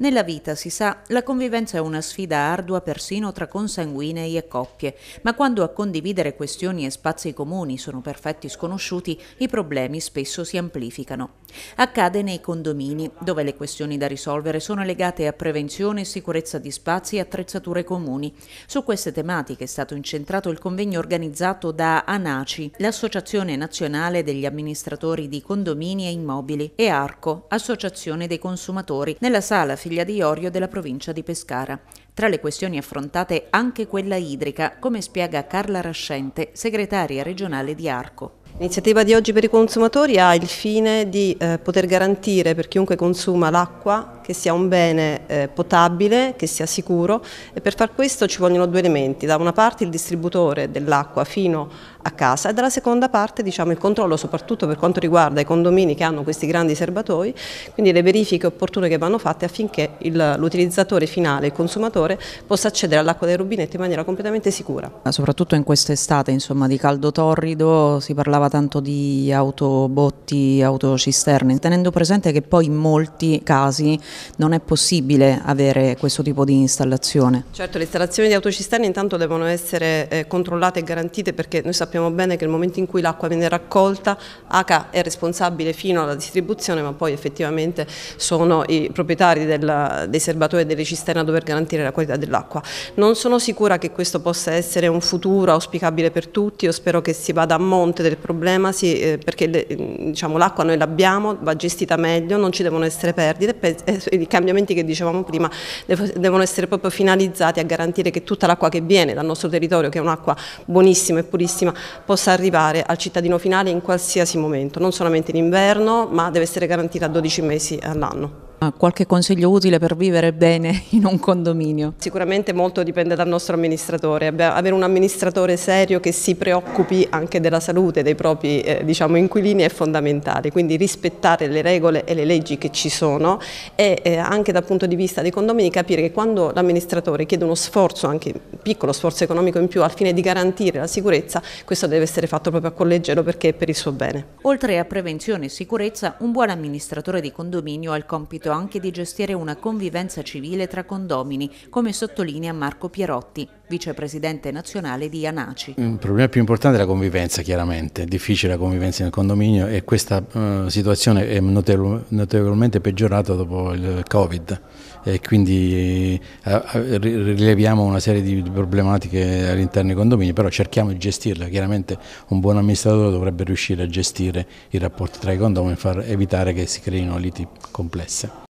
Nella vita, si sa, la convivenza è una sfida ardua persino tra consanguinei e coppie, ma quando a condividere questioni e spazi comuni sono perfetti sconosciuti, i problemi spesso si amplificano. Accade nei condomini, dove le questioni da risolvere sono legate a prevenzione, e sicurezza di spazi e attrezzature comuni. Su queste tematiche è stato incentrato il convegno organizzato da ANACI, l'Associazione Nazionale degli Amministratori di Condomini e Immobili, e ARCO, Associazione dei Consumatori, nella sala Chiglia di Orio della provincia di Pescara. Tra le questioni affrontate anche quella idrica, come spiega Carla Rascente, segretaria regionale di Arco. L'iniziativa di oggi per i consumatori ha il fine di eh, poter garantire per chiunque consuma l'acqua che sia un bene eh, potabile, che sia sicuro e per far questo ci vogliono due elementi, da una parte il distributore dell'acqua fino a casa e dalla seconda parte diciamo, il controllo soprattutto per quanto riguarda i condomini che hanno questi grandi serbatoi, quindi le verifiche opportune che vanno fatte affinché l'utilizzatore finale, il consumatore, possa accedere all'acqua dei rubinetti in maniera completamente sicura. soprattutto in quest'estate di caldo torrido si parlava tanto di autobotti, autocisterne, tenendo presente che poi in molti casi non è possibile avere questo tipo di installazione. Certo, le installazioni di autocisterne intanto devono essere eh, controllate e garantite perché noi sappiamo bene che nel momento in cui l'acqua viene raccolta, ACA è responsabile fino alla distribuzione ma poi effettivamente sono i proprietari della, dei serbatoi e delle cisterne a dover garantire la qualità dell'acqua. Non sono sicura che questo possa essere un futuro auspicabile per tutti, io spero che si vada a monte del problema sì, eh, perché mm, diciamo l'acqua diciamo, noi l'abbiamo, va gestita meglio, non ci devono essere perdite eh, i cambiamenti che dicevamo prima devono essere proprio finalizzati a garantire che tutta l'acqua che viene dal nostro territorio, che è un'acqua buonissima e purissima, possa arrivare al cittadino finale in qualsiasi momento, non solamente in inverno, ma deve essere garantita a 12 mesi all'anno. Qualche consiglio utile per vivere bene in un condominio? Sicuramente molto dipende dal nostro amministratore, avere un amministratore serio che si preoccupi anche della salute dei propri eh, diciamo, inquilini è fondamentale, quindi rispettare le regole e le leggi che ci sono e eh, anche dal punto di vista dei condomini capire che quando l'amministratore chiede uno sforzo, anche un piccolo sforzo economico in più al fine di garantire la sicurezza, questo deve essere fatto proprio a collegielo perché è per il suo bene. Oltre a prevenzione e sicurezza, un buon amministratore di condominio ha il compito anche di gestire una convivenza civile tra condomini, come sottolinea Marco Pierotti vicepresidente nazionale di ANACI. Il problema più importante è la convivenza chiaramente, è difficile la convivenza nel condominio e questa uh, situazione è notevol notevolmente peggiorata dopo il Covid e quindi uh, rileviamo una serie di problematiche all'interno dei condomini, però cerchiamo di gestirla, chiaramente un buon amministratore dovrebbe riuscire a gestire i rapporti tra i condomini e far evitare che si creino liti complesse.